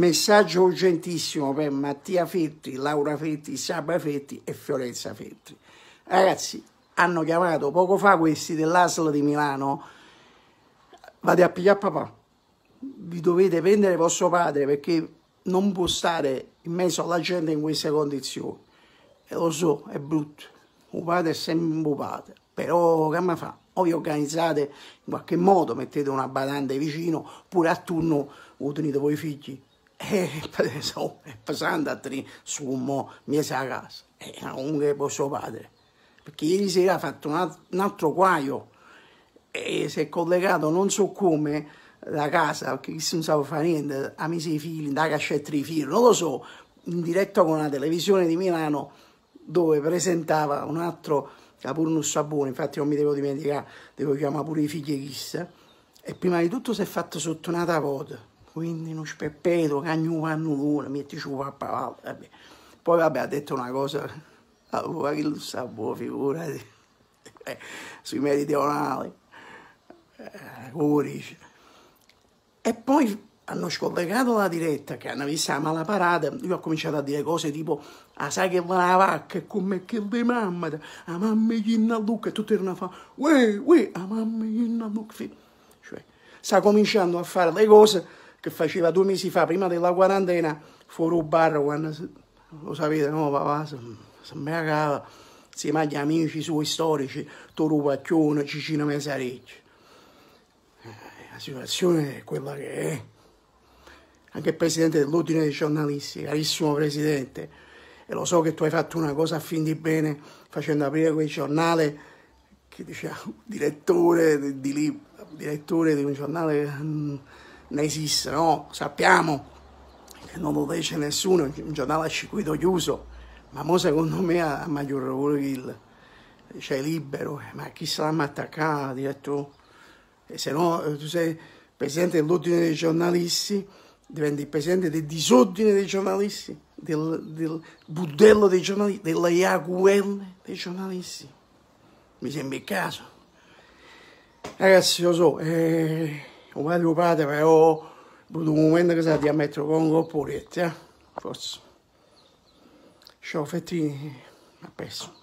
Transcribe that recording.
Messaggio urgentissimo per Mattia Fetti, Laura Fetti, Sabra Fetti e Fiorenza Fetti. Ragazzi, hanno chiamato poco fa questi dell'ASL di Milano. Vate a pigliare papà. Vi dovete prendere vostro padre perché non può stare in mezzo alla gente in queste condizioni. E lo so, è brutto. Un padre è sempre un padre. Però come fa? O vi organizzate in qualche modo, mettete una badante vicino, pure a turno tenete voi figli e pesante su un mese a casa, e comunque poi suo padre, perché ieri sera ha fatto un altro guaio e si è collegato non so come da casa, perché chi non sa fare niente, ha messo i fili, da cascetta i figli non lo so, in diretta con la televisione di Milano dove presentava un altro Capurno Sabone, infatti non mi devo dimenticare, devo chiamare pure i figli chissà, e prima di tutto si è fatto sotto una tavola quindi non speppeto, cagno cannulone, metti un papà. Vabbè. Poi vabbè ha detto una cosa, allora che lo sa, buona figura, eh, sui meridionali, eh, Urici. E poi hanno scollegato la diretta, che hanno visto la mala parata, io ho cominciato a dire cose tipo ah sai che va la vacca, come che le mamme, a mamma ginna Luca, e tutti erano a fare, uè, uè, a mamma ginna Luca. Cioè, sta cominciando a fare le cose che faceva due mesi fa, prima della quarantena, fuori un bar, quando, lo sapete, no, papà, se mi cava, insieme agli amici suoi storici, Toro Pacchione, Cicino Mesarecci. Eh, la situazione è quella che è. Anche il presidente dell'ordine dei giornalisti, carissimo presidente, e lo so che tu hai fatto una cosa a fin di bene facendo aprire quel giornale che diciamo direttore di, di, direttore di un giornale mm, ne esiste, no? Sappiamo che non lo dice nessuno, un giornale a circuito chiuso, ma mo secondo me ha maggior ruolo il cioè libero, eh, ma chi sarà mai attaccato, diretto? E eh, se no eh, tu sei presidente dell'ordine dei giornalisti, diventi presidente del disordine dei giornalisti, del, del budello dei giornalisti, della IAQL dei giornalisti. Mi sembra il caso. Ragazzi, lo so, eh, preoccupate però per un momento che state a mettere con coppoletti eh? forse ciao fettini ha perso